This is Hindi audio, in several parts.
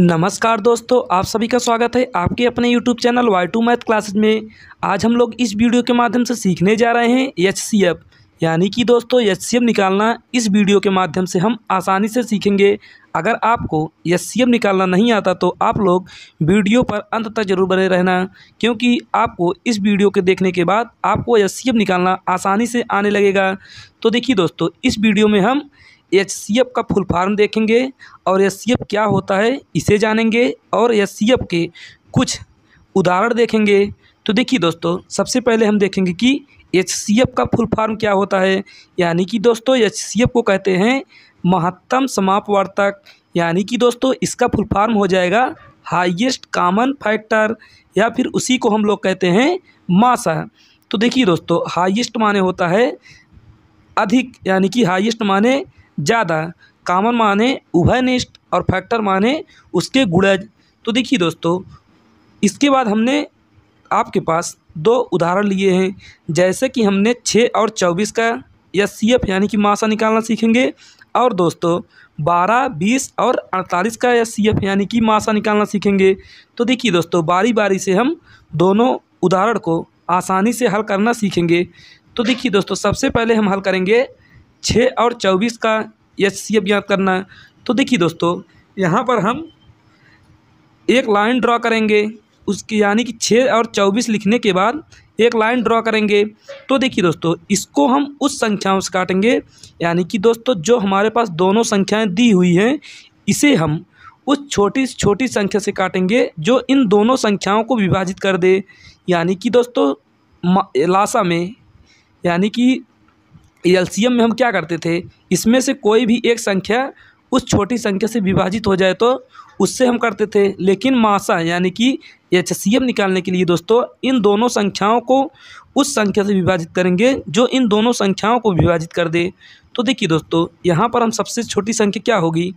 नमस्कार दोस्तों आप सभी का स्वागत है आपके अपने YouTube channel Y two math classes में आज हम लोग इस वीडियो के माध्यम से सीखने जा रहे हैं एच सी एफ यानी कि दोस्तों एच सी एफ निकालना इस वीडियो के माध्यम से हम आसानी से सीखेंगे अगर आपको एच सी एफ निकालना नहीं आता तो आप लोग वीडियो पर अंत तक जरूर बने रहना क्योंकि आपको इस वीडियो के देखने के बाद आपको एच सी एफ निकालना आसानी से आने लगेगा तो देखिए दोस्तों इस वीडियो में हम एच सी एफ का फुल फॉर्म देखेंगे और एच सी एफ क्या होता है इसे जानेंगे और एच सी एफ के कुछ उदाहरण देखेंगे तो देखिए दोस्तों सबसे पहले हम देखेंगे कि एच सी एफ का फुल फॉर्म क्या होता है यानी कि दोस्तों एच सी एफ को कहते हैं महत्तम समापवर्तक यानी कि दोस्तों इसका फुल फॉर्म हो जाएगा हाइएस्ट कामन फैक्टर या फिर उसी को हम लोग कहते हैं मासा तो देखिए दोस्तों हाइएस्ट माने होता है अधिक यानी कि हाइएस्ट माने ज़्यादा कामन माने उभयनिष्ठ और फैक्टर माने उसके गुणज तो देखिए दोस्तों इसके बाद हमने आपके पास दो उदाहरण लिए हैं जैसे कि हमने छः और चौबीस का या सी एफ यानी कि मासा निकालना सीखेंगे और दोस्तों बारह बीस और अड़तालीस का या सी एफ यानी कि मासा निकालना सीखेंगे तो देखिए दोस्तों बारी बारी से हम दोनों उदाहरण को आसानी से हल करना सीखेंगे तो देखिए दोस्तों सबसे पहले हम हल करेंगे छः और चौबीस का एच सी एफ ज्ञात करना है तो देखिए दोस्तों यहाँ पर हम एक लाइन ड्रॉ करेंगे उसकी यानी कि छः और चौबीस लिखने के बाद एक लाइन ड्रॉ करेंगे तो देखिए दोस्तों इसको हम उस संख्याओं से काटेंगे यानी कि दोस्तों जो हमारे पास दोनों संख्याएं दी हुई हैं इसे हम उस छोटी छोटी संख्या से काटेंगे जो इन दोनों संख्याओं को विभाजित कर दे यानी कि दोस्तों लाशा में यानी कि एलसीएम में हम क्या करते थे इसमें से कोई भी एक संख्या उस छोटी संख्या से विभाजित हो जाए तो उससे हम करते थे लेकिन मासा यानी कि एच निकालने के लिए दोस्तों इन दोनों संख्याओं को उस संख्या से विभाजित करेंगे जो इन दोनों संख्याओं को विभाजित कर दे तो देखिए दोस्तों यहाँ पर हम सबसे छोटी संख्या क्या होगी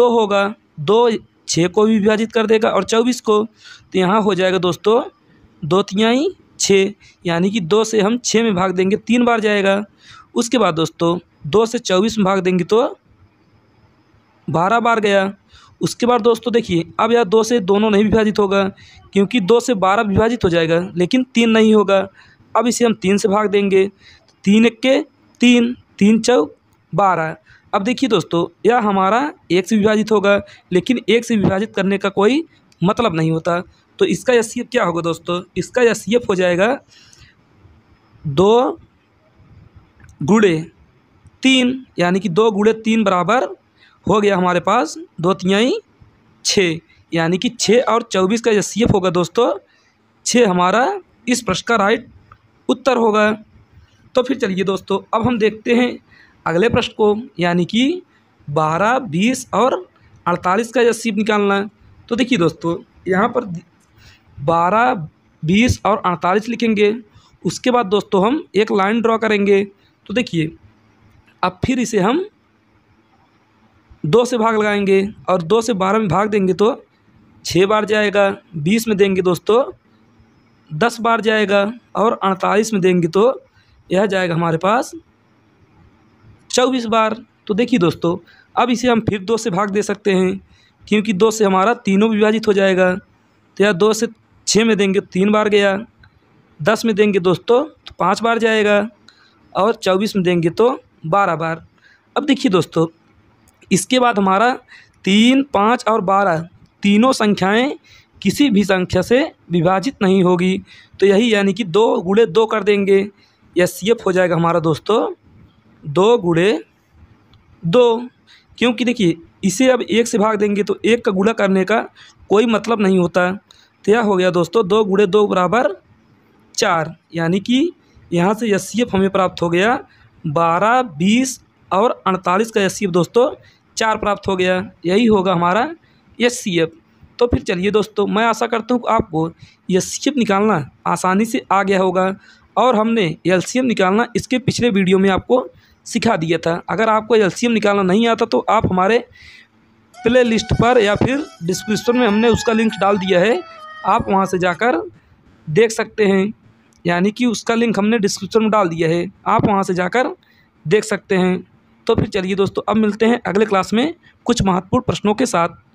दो होगा दो छः को भी विभाजित कर देगा और चौबीस को तो यहाँ हो जाएगा दोस्तों दो तिहाई छः यानी कि दो से हम छः में भाग देंगे तीन बार जाएगा उसके बाद दोस्तों दो से चौबीस में भाग देंगे तो बारह बार गया उसके बाद दोस्तों देखिए अब यह दो से दोनों नहीं विभाजित होगा क्योंकि दो से बारह विभाजित हो जाएगा लेकिन तीन नहीं होगा अब इसे हम तीन से भाग देंगे तीन इक्के तीन तीन चौ बारह अब देखिए दोस्तों यह हमारा एक से विभाजित होगा लेकिन एक से विभाजित करने का कोई मतलब नहीं होता तो इसका एस क्या होगा दोस्तों इसका एस हो जाएगा दो गुड़े तीन यानी कि दो गुड़े तीन बराबर हो गया हमारे पास दो तियाई छः यानी कि छः और चौबीस का एस होगा दोस्तों छः हमारा इस प्रश्न का राइट उत्तर होगा तो फिर चलिए दोस्तों अब हम देखते हैं अगले प्रश्न को यानी कि बारह बीस और अड़तालीस का एस निकालना तो देखिए दोस्तों यहाँ पर बारह बीस और अड़तालीस लिखेंगे उसके बाद दोस्तों हम एक लाइन ड्रॉ करेंगे तो देखिए अब फिर इसे हम दो से भाग लगाएंगे और दो से बारह में भाग देंगे तो छः बार जाएगा बीस में देंगे दोस्तों दस बार जाएगा और अड़तालीस में देंगे तो यह जाएगा हमारे पास चौबीस बार तो देखिए दोस्तों अब इसे हम फिर दो से भाग दे सकते हैं क्योंकि दो से हमारा तीनों विभाजित हो जाएगा तो यह दो से छः में देंगे तो तीन बार गया दस में देंगे दोस्तों तो पाँच बार जाएगा और चौबीस में देंगे तो बारह बार अब देखिए दोस्तों इसके बाद हमारा तीन पाँच और बारह तीनों संख्याएं किसी भी संख्या से विभाजित नहीं होगी तो यही यानी कि दो गुड़े दो कर देंगे या सी हो जाएगा हमारा दोस्तों दो गुड़े दो क्योंकि देखिए इसे अब एक से भाग देंगे तो एक का गुड़ा करने का कोई मतलब नहीं होता तो यह हो गया दोस्तों दो गुड़े दो बराबर चार यानी कि यहाँ से एस हमें प्राप्त हो गया बारह बीस और अड़तालीस का एस दोस्तों चार प्राप्त हो गया यही होगा हमारा एस तो फिर चलिए दोस्तों मैं आशा करता हूँ आपको एस निकालना आसानी से आ गया होगा और हमने एल निकालना इसके पिछले वीडियो में आपको सिखा दिया था अगर आपको एल निकालना नहीं आता तो आप हमारे प्ले लिस्ट पर या फिर डिस्क्रिप्शन में हमने उसका लिंक डाल दिया है आप वहाँ से जाकर देख सकते हैं यानी कि उसका लिंक हमने डिस्क्रिप्शन में डाल दिया है आप वहाँ से जाकर देख सकते हैं तो फिर चलिए दोस्तों अब मिलते हैं अगले क्लास में कुछ महत्वपूर्ण प्रश्नों के साथ